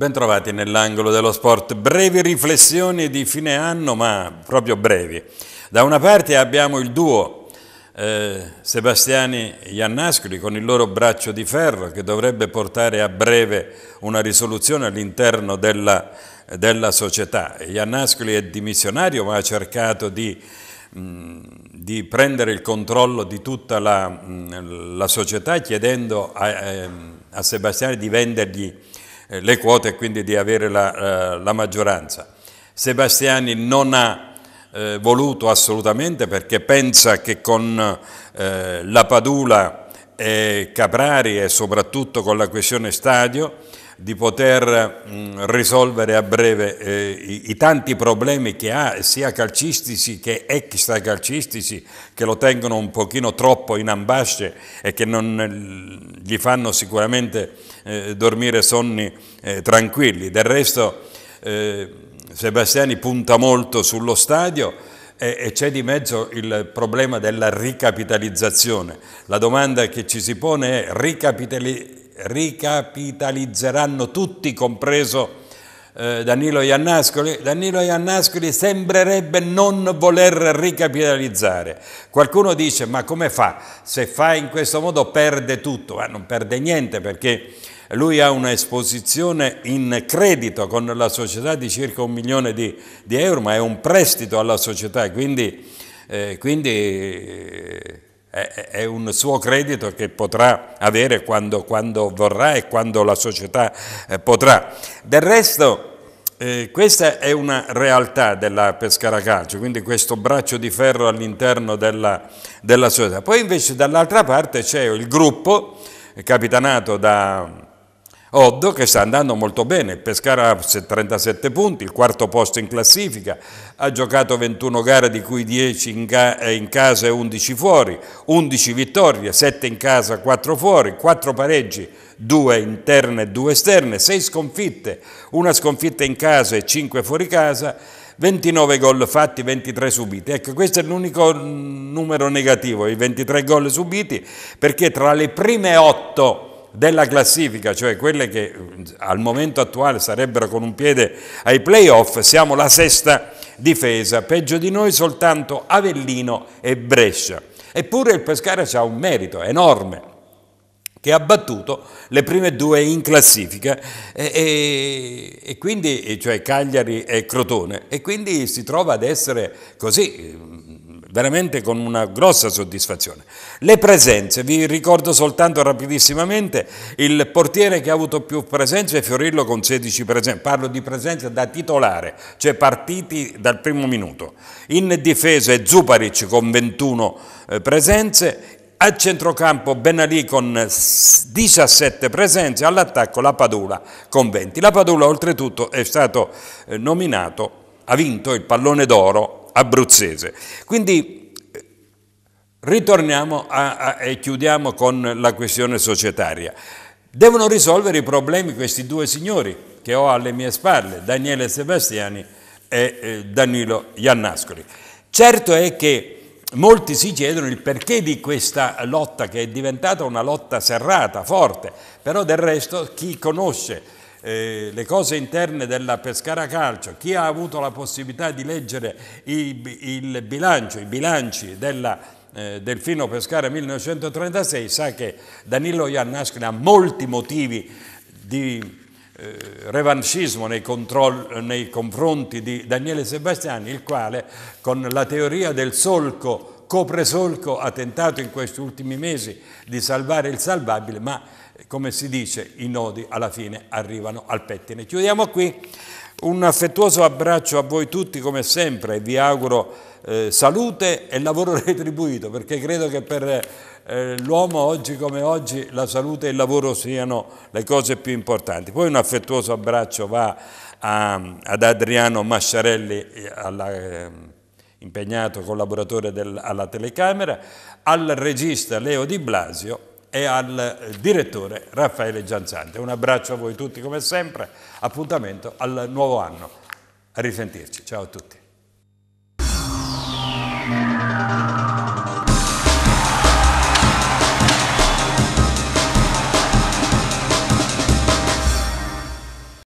Bentrovati nell'angolo dello sport. Brevi riflessioni di fine anno, ma proprio brevi. Da una parte abbiamo il duo eh, Sebastiani Iannascoli con il loro braccio di ferro che dovrebbe portare a breve una risoluzione all'interno della, della, società. Iannascoli è dimissionario ma ha cercato di, mh, mm, di prendere il controllo di tutta la, mh, mm, la società chiedendo a, ehm, a Sebastiani di vendergli eh, le quote e quindi di avere la, eh, la maggioranza. Sebastiani non ha eh, voluto assolutamente perché pensa che con eh, la Padula e Caprari e soprattutto con la questione stadio di poter mh, mm, risolvere a breve eh, i, i, tanti problemi che ha, sia calcistici che extracalcistici, che lo tengono un pochino troppo in ambasce e che non eh, gli fanno sicuramente eh, dormire sonni eh, tranquilli. Del resto eh, Sebastiani punta molto sullo stadio, e, c'è di mezzo il problema della ricapitalizzazione. La domanda che ci si pone è ricapitali- ricapitalizzeranno tutti, compreso eh, Danilo Iannascoli. Danilo Iannascoli sembrerebbe non voler ricapitalizzare. Qualcuno dice ma come fa? Se fa in questo modo perde tutto, ma non perde niente perché lui ha un'esposizione in credito con la società di circa un milione di, di euro, ma è un prestito alla società, quindi... Eh, quindi eh, è un suo credito che potrà avere quando, quando vorrà e quando la società eh, potrà. Del resto eh, questa è una realtà della Pescara Calcio, quindi questo braccio di ferro all'interno della, della società. Poi invece dall'altra parte c'è il gruppo eh, capitanato da Oddo che sta andando molto bene, Pescara ha 37 punti, il quarto posto in classifica, ha giocato 21 gare di cui 10 in, ca eh, in casa e 11 fuori, 11 vittorie, 7 in casa, 4 fuori, 4 pareggi, 2 interne e 2 esterne, 6 sconfitte, una sconfitta in casa e 5 fuori casa, 29 gol fatti, 23 subiti. Ecco, questo è l'unico numero negativo, i 23 gol subiti, perché tra le prime 8 della classifica, cioè quelle che eh, al momento attuale sarebbero con un piede ai playoff, siamo la sesta difesa, peggio di noi soltanto Avellino e Brescia. Eppure il Pescara ha un merito enorme che ha battuto le prime due in classifica e, e, e quindi, cioè Cagliari e Crotone, e quindi si trova ad essere così veramente con una grossa soddisfazione. Le presenze, vi ricordo soltanto rapidissimamente, il portiere che ha avuto più presenze è Fiorillo con 16 presenze, parlo di presenze da titolare, cioè partiti dal primo minuto. In difesa è Zuparic con 21 eh, presenze, a centrocampo Benalì con 17 presenze, all'attacco la Padula con 20. La Padula oltretutto è stato eh, nominato, ha vinto il pallone d'oro abruzzese. Quindi eh, ritorniamo a, a, e chiudiamo con la questione societaria. Devono risolvere i problemi questi due signori che ho alle mie spalle, Daniele Sebastiani e eh, Danilo Iannascoli. Certo è che molti si chiedono il perché di questa lotta che è diventata una lotta serrata, forte, però del resto chi conosce eh, le cose interne della Pescara Calcio, chi ha avuto la possibilità di leggere il, il bilancio, i bilanci della eh, Delfino Pescara 1936 sa che Danilo Iannascina ha molti motivi di eh, revanchismo nei, nei, confronti di Daniele Sebastiani, il quale con la teoria del solco, copresolco, ha tentato in questi ultimi mesi di salvare il salvabile, ma come si dice, i nodi alla fine arrivano al pettine. Chiudiamo qui. Un affettuoso abbraccio a voi tutti come sempre, vi auguro eh, salute e lavoro retribuito perché credo che per eh, l'uomo oggi come oggi la salute e il lavoro siano le cose più importanti. Poi un affettuoso abbraccio va a, ad Adriano Masciarelli, eh, alla, eh, impegnato collaboratore del, alla telecamera, al regista Leo Di Blasio e al eh, direttore Raffaele Gianzante. Un abbraccio a voi tutti come sempre, appuntamento al nuovo anno. A risentirci, ciao a tutti.